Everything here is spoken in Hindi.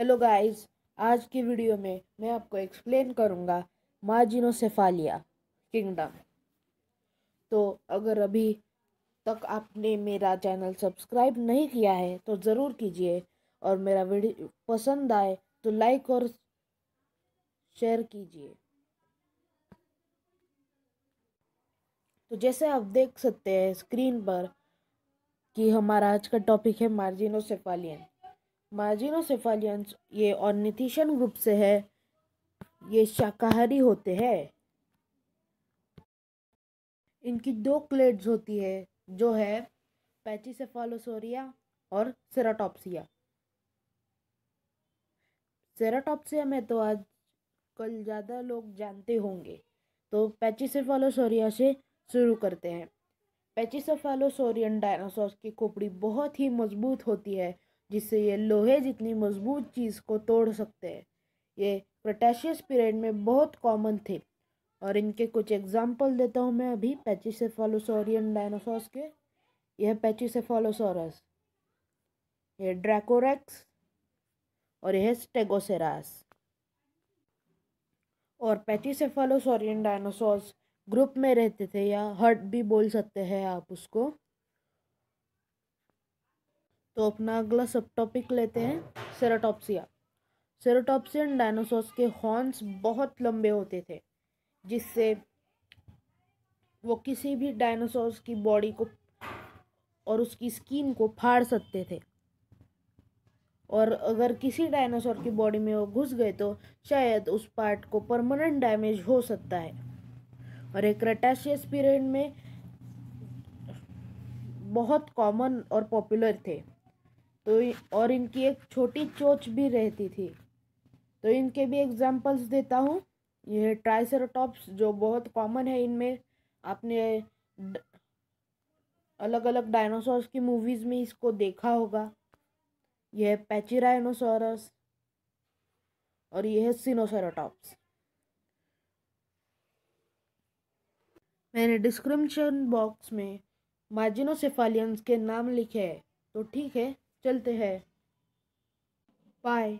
हेलो गाइस आज की वीडियो में मैं आपको एक्सप्लेन करूँगा सेफालिया किंगडम तो अगर अभी तक आपने मेरा चैनल सब्सक्राइब नहीं किया है तो ज़रूर कीजिए और मेरा वीडियो पसंद आए तो लाइक और शेयर कीजिए तो जैसे आप देख सकते हैं स्क्रीन पर कि हमारा आज का टॉपिक है सेफालियन मार्जिनोसेफालियंस ये ऑर्निथिशियन ग्रुप से है ये शाकाहारी होते हैं इनकी दो क्लेड्स होती है जो है पैचीसेफालोसोरिया और सेराटोप्सिया सेराटोप्सिया में तो आज कल ज़्यादा लोग जानते होंगे तो पैचीसेफालोसोरिया से शुरू करते हैं पैचीसेफालोसोरियन डायनासोर की खोपड़ी बहुत ही मजबूत होती है जिससे ये लोहे जितनी मजबूत चीज़ को तोड़ सकते हैं ये प्रोटेशियस पीरियड में बहुत कॉमन थे और इनके कुछ एग्जाम्पल देता हूँ मैं अभी पैचिसेफालोसोरियन डायनासोर्स के यह पैचिसेफालोसोरस यह ड्रैकोरेक्स और यह स्टेगोसेरास और पैचिसेफालोसोरियन डायनासोर्स ग्रुप में रहते थे या हर्ट भी बोल सकते हैं आप उसको तो अपना अगला सब टॉपिक लेते हैं सेराटॉप्सिया सेराटॉप्सियन डायनासोर्स के हॉर्न्स बहुत लंबे होते थे जिससे वो किसी भी डायनासोर्स की बॉडी को और उसकी स्किन को फाड़ सकते थे और अगर किसी डायनासोर की बॉडी में वो घुस गए तो शायद उस पार्ट को परमानेंट डैमेज हो सकता है और एक रटाशियस पीरियड में बहुत कॉमन और पॉपुलर थे तो और इनकी एक छोटी चोच भी रहती थी तो इनके भी एग्जाम्पल्स देता हूँ यह ट्राइसरटॉप्स जो बहुत कॉमन है इनमें आपने अलग अलग डायनासोर्स की मूवीज़ में इसको देखा होगा यह पैचिराइनोसोरस और यह सिनोसेरोटॉप्स मैंने डिस्क्रिप्शन बॉक्स में मार्जिनोसेफालियंस के नाम लिखे हैं तो ठीक है चलते हैं बाय